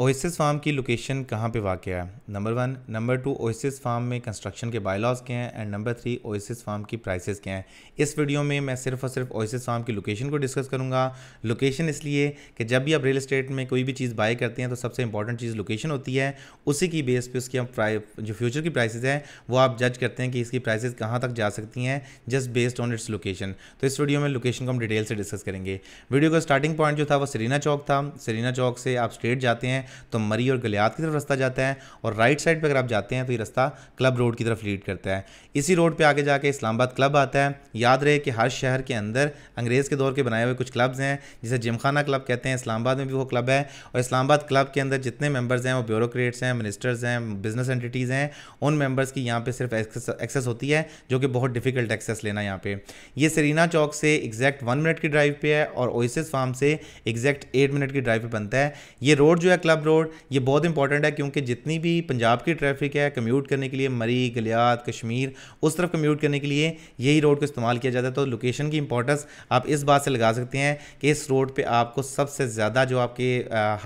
Oasis farm की location कहाँ पे वाक़ है number one number two Oasis farm में कंस्ट्रक्शन के बायलॉज क्या हैं and number three Oasis farm की प्राइसेस क्या हैं इस वीडियो में मैं सिर्फ और सिर्फ ओसिस फार्म की लोकेशन को डिस्कस करूँगा लोकेशन इसलिए कि जब भी आप रियल इस्टेट में कोई भी चीज़ बाय करते हैं तो सबसे इंपॉर्टेंट चीज़ लोकेशन होती है उसी की बेस पर उसकी जो फ्यूचर की प्राइसेज हैं वो आप जज करते हैं कि इसकी प्राइसेज कहाँ तक जा सकती हैं just based on its location तो इस वीडियो में लोकेशन को हम डिटेल से डिस्कस करेंगे वीडियो का स्टार्टिंग पॉइंट जो था वो सरीना चौक था सरीना चौक से आप स्ट्रेट जाते हैं तो मरी और गलियात की तरफ रास्ता जाता है और राइट साइड पर अगर आप जाते हैं तो ये रास्ता क्लब रोड की तरफ लीड करता है इसी रोड पर आगे जाके इस्लामाबाद क्लब आता है याद रहे कि हर शहर के अंदर अंग्रेज़ के दौर के बनाए हुए कुछ क्लब्स हैं जिसे जिमखाना क्लब कहते हैं इस्लामाबाद में भी वो क्लब है और इस्लामाबाद क्लब के अंदर जितने मेंबर्स हैं वो ब्यूरोक्रेट्स हैं मिनिस्टर्स हैं बिजनेस एंटिटीज़ हैं उन मेंबर्स की यहाँ पे सिर्फ एक्सेस होती है जो कि बहुत डिफिकल्ट एक्सेस लेना यहाँ पे ये सरीना चौक से एग्जैक्ट वन मिनट की ड्राइव पे है और ओइसिस फार्म से एग्जैक्ट एट मिनट की ड्राइव पे बनता है ये रोड जो है क्लब पंजाब रोड ये बहुत इंपॉर्टेंट है क्योंकि जितनी भी पंजाब की ट्रैफिक है कम्यूट करने के लिए मरी गलियात कश्मीर उस तरफ कम्यूट करने के लिए यही रोड को इस्तेमाल किया जाता है तो लोकेशन की इंपॉर्टेंस आप इस बात से लगा सकते हैं कि इस रोड पर आपको सबसे ज़्यादा जो आपके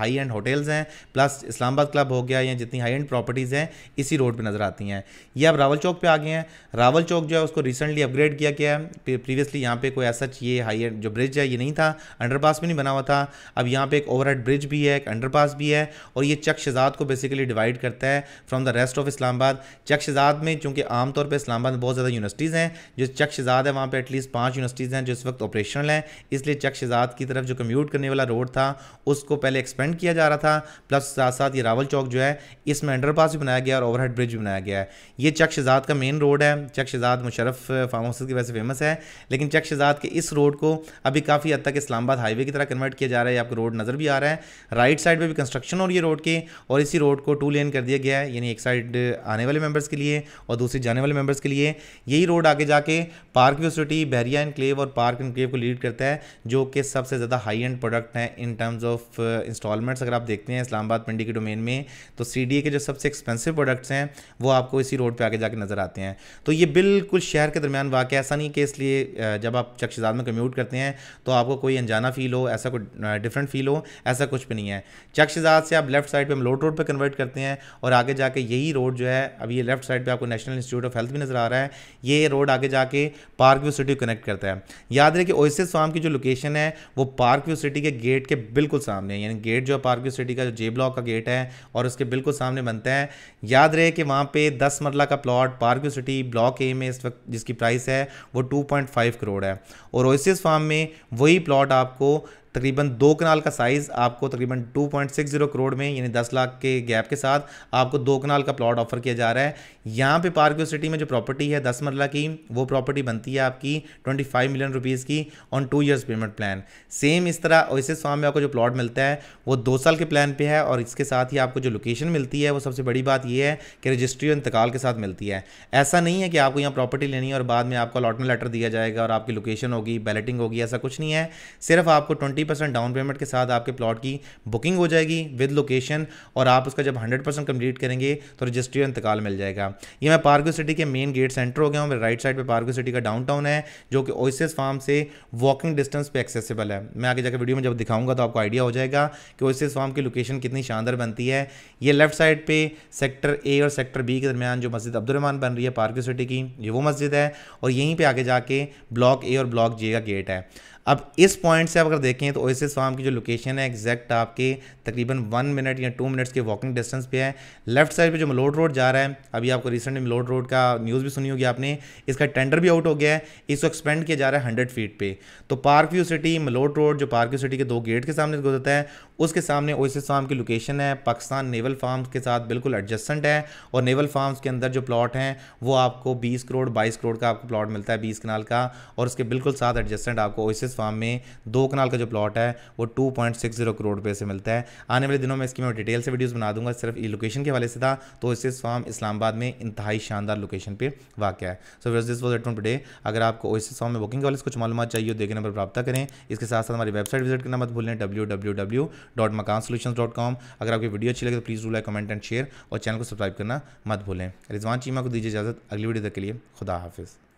हाई एंड होटल्स हैं प्लस इस्लामाबाद क्लब हो गया या जितनी हाई एंड प्रॉपर्टीज़ हैं इसी रोड पर नज़र आती हैं ये आप रावल चौक पर आ गए हैं रावल चौक जो है उसको रिसेंटली अपग्रेड किया गया है प्रीवियसली यहाँ पे कोई ऐसा ये हाई एंड जो ब्रिज है ये नहीं था अंडरपास भी नहीं बना हुआ था अब यहाँ पे एक ओवरहेड ब्रिज भी है एक अंडरपास भी है है और ये चक शहजाद को बेसिकली डिवाइड करता है from the rest of Islamabad Chak Shahzad में चूंकि आमतौर पर इस्लामाबाद में बहुत ज़्यादा यूनिवर्सिटीज़ हैं जो चक शहजाद है वहाँ पर एटलीस्ट पाँच यूनिवर्सिटीज़ हैं जो इस वक्त ऑपरेशनल हैं इसलिए चक शहजाद की तरफ जो कम्यूट करने वाला रोड था उसको पहले एक्सपेंड किया जा रहा था प्लस साथ साथ ये रावल चौक जो है इसमें अंडरपास भी बनाया गया और ओवरहेड ब्रिज भी बनाया गया है ये चक शहजाद का मेन रोड है चक शहजाद मुशरफ फार्म हाउस की वजह से फेमस है लेकिन चक शहजाद के इस रोड को अभी काफ़ी हद तक इस्लामाबाद हाईवे की तरह कन्वर्ट किया जा रहा है आपको रोड नज़र भी आ रहा है राइट साइड पर भी कंस्ट्रक्शन सेक्शन और ये रोड के और इसी रोड को टू लेन कर दिया गया है यानी एक साइड आने वाले मेंबर्स के लिए और दूसरी जाने वाले मेंबर्स के लिए यही रोड आगे जाके Park View City Bahria Enclave और पार्क इनक्लेव को लीड करता है जो कि सबसे ज़्यादा हाई एंड प्रोडक्ट है इन टर्म्स ऑफ इंस्टॉलमेंट्स अगर आप देखते हैं इस्लामाबाद मंडी के डोमेन में तो सी के जो सबसे एक्सपेंसिव प्रोडक्ट्स हैं वो आपको इसी रोड पर आगे जाके नज़र आते हैं तो ये बिल्कुल शहर के दरमियान वाक़ ऐसा नहीं कि इसलिए जब आप चक्षजाद में कम्यूट करते हैं तो आपको कोई अनजाना फील हो ऐसा कोई डिफरेंट फील हो ऐसा कुछ भी नहीं है चक्षजाद बाद से आप लेफ्ट साइड पे हम लोड रोड पे कन्वर्ट करते हैं और आगे जाके यही रोड जो है अब ये लेफ्ट साइड पे आपको नेशनल इंस्टीट्यूट ऑफ हेल्थ भी नज़र आ रहा है ये रोड आगे जाके पार्क व्यू सिटी कनेक्ट करता है याद रहे कि ओएसएस फार्म की जो लोकेशन है वो पार्क व्यू सिटी के गेट के बिल्कुल सामने है यानी गेट जो है पार्क व्यू सिटी का जो जे ब्लॉक का गेट है और उसके बिल्कुल सामने बनता है याद रहे कि वहाँ पर दस मरला का plot Park View City block A में इस वक्त जिसकी प्राइस है वो टू करोड़ है और ओसिस फार्म में वही प्लाट आपको तकरीबन दो कनाल का साइज़ आपको तकरीबन 2.60 करोड़ में यानी 10 लाख के गैप के साथ आपको दो कनाल का प्लॉट ऑफर किया जा रहा है यहाँ पे पार्क सिटी में जो प्रॉपर्टी है दस मरला की वो प्रॉपर्टी बनती है आपकी 25 मिलियन रुपीज़ की on two years payment plan same इस तरह ऐसे स्वाम में आपको जो प्लॉट मिलता है वो दो साल के प्लान पर है और इसके साथ ही आपको जो लोकेशन मिलती है वो सबसे बड़ी बात यह है कि रजिस्ट्री और इंतकाल के साथ मिलती है ऐसा नहीं है कि आपको यहाँ प्रॉपर्टी लेनी है और बाद में आपको अलॉटमेंट लेटर दिया जाएगा और आपकी लोकेशन होगी बैलेटिंग होगी ऐसा कुछ नहीं है सिर्फ आपको twenty forty percent down payment के साथ आपके प्लॉट की बुकिंग हो जाएगी विद लोकेशन और आप उसका जब हंड्रेड परसेंट कंप्लीट करेंगे तो रजिस्ट्री और इंतकाल मिल जाएगा ये मैं पार्को सिटी के मेन गेट सेंटर हो गया हूँ मेरे राइट साइड पर पार्को सिटी का डाउन है जो कि ओइसिस फार्म से वॉकिंग डिस्टेंस पर एक्सेसिबल है मैं आगे जाकर वीडियो में जब दिखाऊंगा तो आपको आइडिया हो जाएगा कि ओइसिस फार्म की लोकेशन कितनी शानदार बनती है ये लेफ्ट साइड पर सेक्टर ए और सेक्टर बी के दरमियान जो मस्जिद अब्दुलरमान बन रही है पार्को सिटी की ये वो मस्जिद है और यहीं पर आगे जाके ब्लॉक ए और ब्लॉक जे का गेट है अब इस पॉइंट से आप अगर देखें तो ओसे फार्म की जो लोकेशन है एग्जैक्ट आपके तकरीबन वन मिनट या टू मिनट्स के वॉकिंग डिस्टेंस पे है लेफ्ट साइड पे जो मलोड रोड जा रहा है अभी आपको रिसेंटली मलोड रोड का न्यूज़ भी सुनी होगी आपने इसका टेंडर भी आउट हो गया है इसको एक्सपेंड किया जा रहा है हंड्रेड फीट पर तो Park View City Malod road जो पार्क व्यू सिटी के दो गेट के सामने गुजरता है उसके सामने ओसे फार्म की लोकेशन है पाकिस्तान नेवल फार्म के साथ बिल्कुल एडजस्टेंट है और नेवल फार्म के अंदर जो प्लॉट हैं वो आपको बीस करोड़ बाईस करोड़ का आपको प्लॉट मिलता है बीस कनाल का और उसके बिल्कुल साथ एडजस्टेंट आपको ओएसिस प्रोसेस फार्म में दो कनाल का जो प्लॉट है वो two point six zero crore रुपये से मिलता है आने वाले दिनों में इसकी मैं डिटेल से वीडियोज़ बना दूंगा सिर्फ ई लोकेशन के वाले से था तो ओसिस फार्म इस्लामाबाद में इंतहाई शानदार लोकेशन पर वाक़ है so worse this was at today अगर आपको ओसिस फार्म में बुकिंग वाले कुछ मालूम चाहिए देखने नंबर प्राप्त करें इसके साथ साथ हमारी वेबसाइट विजिट करना मत भूलें W W W dot Makaan solution dot com अगर आपकी वीडियो अच्छी लगे तो please like comment and share और चैनल को सब्सक्राइब करना मत भूलें रिजवान चीमा को दीजिए इजाज़त अगली वीडियो तक के लिए खुदा हाफिज़